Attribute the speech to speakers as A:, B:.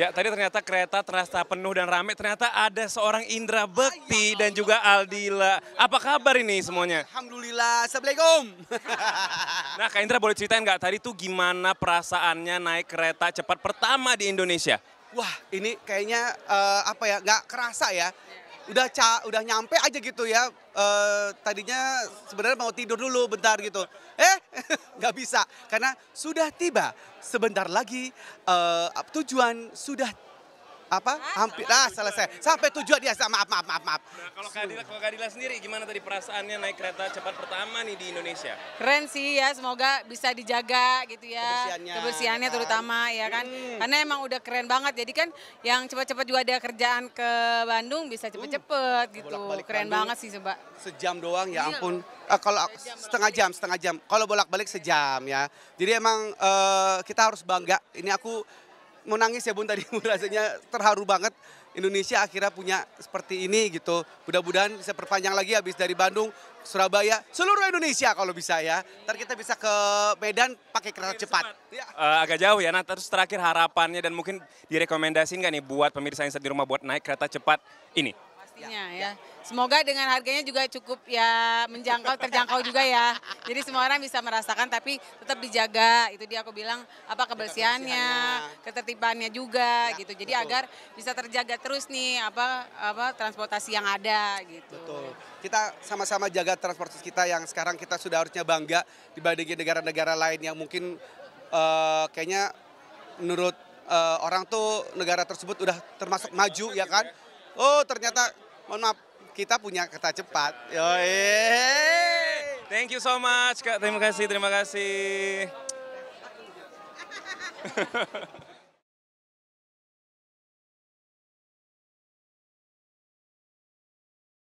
A: Ya, tadi ternyata kereta terasa penuh dan ramai. Ternyata ada seorang Indra Bekti dan juga Aldila. Apa kabar ini semuanya?
B: Alhamdulillah. Assalamualaikum.
A: nah, Kak Indra boleh ceritain nggak tadi tuh gimana perasaannya naik kereta cepat pertama di Indonesia?
B: Wah, ini kayaknya uh, apa ya? Nggak kerasa ya udah ca udah nyampe aja gitu ya. E, tadinya sebenarnya mau tidur dulu bentar gitu. Eh nggak bisa karena sudah tiba sebentar lagi e, tujuan sudah apa
C: hampir
A: nah
B: selesai sampai tujuan dia maaf maaf maaf maaf nah,
A: kalau Kadila kalau Kadila sendiri gimana tadi perasaannya naik kereta cepat pertama nih di Indonesia
C: keren sih ya semoga bisa dijaga gitu ya kebersihannya, kebersihannya ya kan. terutama ya kan hmm. karena emang udah keren banget jadi kan yang cepat-cepat juga ada kerjaan ke Bandung bisa hmm. cepet-cepet uh, gitu keren Bandung, banget sih coba sejam
B: doang ya iya. ampun uh, kalau kalau setengah jam setengah jam kalau bolak-balik sejam ya jadi emang uh, kita harus bangga ini aku mau nangis ya Bun tadi rasanya terharu banget Indonesia akhirnya punya seperti ini gitu. Mudah-mudahan bisa perpanjang lagi habis dari Bandung, Surabaya, seluruh Indonesia kalau bisa ya. Ntar kita bisa ke Medan pakai kereta
A: cepat. Ya. Uh, agak jauh ya. Nah terus terakhir harapannya dan mungkin direkomendasikan nggak nih buat pemirsa yang di rumah buat naik kereta cepat ini?
C: pastinya ya, ya. ya. Semoga dengan harganya juga cukup ya menjangkau terjangkau juga ya. Jadi semua orang bisa merasakan tapi tetap dijaga. Itu dia aku bilang apa kebersihannya, ketertibannya juga ya, gitu. Jadi betul. agar bisa terjaga terus nih apa apa transportasi yang ada gitu.
B: Betul. Kita sama-sama jaga transportasi kita yang sekarang kita sudah harusnya bangga dibandingin negara-negara lain yang mungkin uh, kayaknya menurut uh, orang tuh negara tersebut udah termasuk maju ya kan oh ternyata mohon maaf kita punya kereta cepat.
A: Yoi. Thank you so much, Kak. Terima kasih, terima kasih.